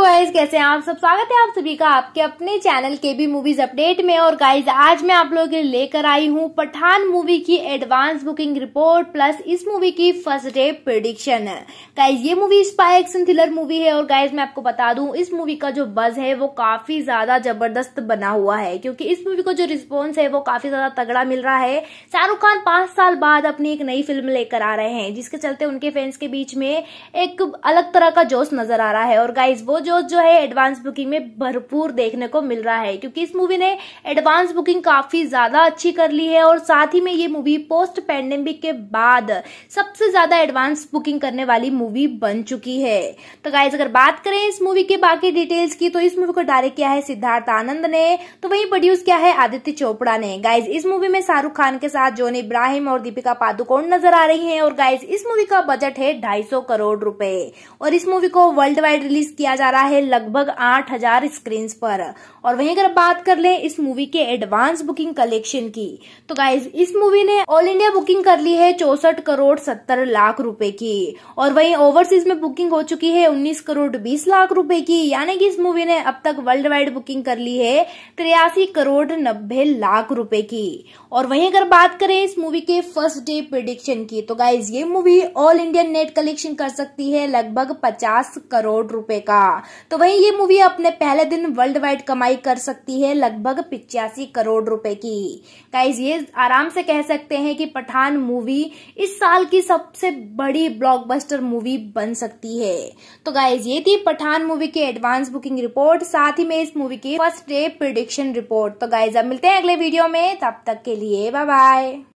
hello guys कैसे हैं आप सब स्वागत है आप सभी का आपके अपने चैनल के भी मूवीज अपडेट में और गाइज आज मैं आप लोगों के लिए लेकर आई हूँ पठान मूवी की एडवांस बुकिंग रिपोर्ट प्लस इस मूवी की फर्स्ट डे प्रिडिक्शन गाइज ये movie spy action thriller movie है और गाइज मैं आपको बता दू इस मूवी का जो बज है वो काफी ज्यादा जबरदस्त बना हुआ है क्योंकि इस मूवी को जो रिस्पॉन्स है वो काफी ज्यादा तगड़ा मिल रहा है शाहरुख खान पांच साल बाद अपनी एक नई फिल्म लेकर आ रहे हैं जिसके चलते उनके फैंस के बीच में एक अलग तरह का जोश नजर आ रहा है और गाइज वो जोश जो है एडवांस बुकिंग में भरपूर देखने को मिल रहा है क्योंकि इस मूवी ने एडवांस बुकिंग काफी ज्यादा अच्छी कर ली है और साथ ही में ये मूवी पोस्ट पैंडेमिक के बाद सबसे ज्यादा एडवांस बुकिंग करने वाली मूवी बन चुकी है तो गाइज अगर बात करें इस मूवी के बाकी डिटेल्स की तो इस मूवी को डायरेक्ट किया है सिद्धार्थ आनंद ने तो वही प्रोड्यूस किया है आदित्य चोपड़ा ने गाइज इस मूवी में शाहरुख खान के साथ जोन इब्राहिम और दीपिका पादुकोण नजर आ रही है और गाइज इस मूवी का बजट है ढाई करोड़ रूपए और इस मूवी को वर्ल्ड वाइड रिलीज किया जा रहा रहा है लगभग आठ हजार स्क्रीन पर और वहीं अगर बात कर ले इस मूवी के एडवांस बुकिंग कलेक्शन की तो गाइज इस मूवी ने ऑल इंडिया बुकिंग कर ली है चौसठ करोड़ सत्तर लाख रूपए की और वहीं ओवरसीज में बुकिंग हो चुकी है उन्नीस करोड़ बीस लाख रूपए की यानी कि इस मूवी ने अब तक वर्ल्ड वाइड बुकिंग कर ली है तिरासी करोड़ नब्बे लाख रूपए की और वहीं अगर बात करें इस मूवी के फर्स्ट डे प्रिडिक्शन की तो गाइज ये movie all India net collection कर सकती है लगभग पचास करोड़ रुपए का तो वहीं ये मूवी अपने पहले दिन वर्ल्ड वाइड कमाई कर सकती है लगभग पिचासी करोड़ रुपए की गाइज ये आराम से कह सकते हैं कि पठान मूवी इस साल की सबसे बड़ी ब्लॉकबस्टर मूवी बन सकती है तो गाइज ये थी पठान मूवी की एडवांस बुकिंग रिपोर्ट साथ ही में इस मूवी की फर्स्ट डे प्रिडिक्शन रिपोर्ट तो गाइज अब मिलते हैं अगले वीडियो में तब तक के लिए बाय बाय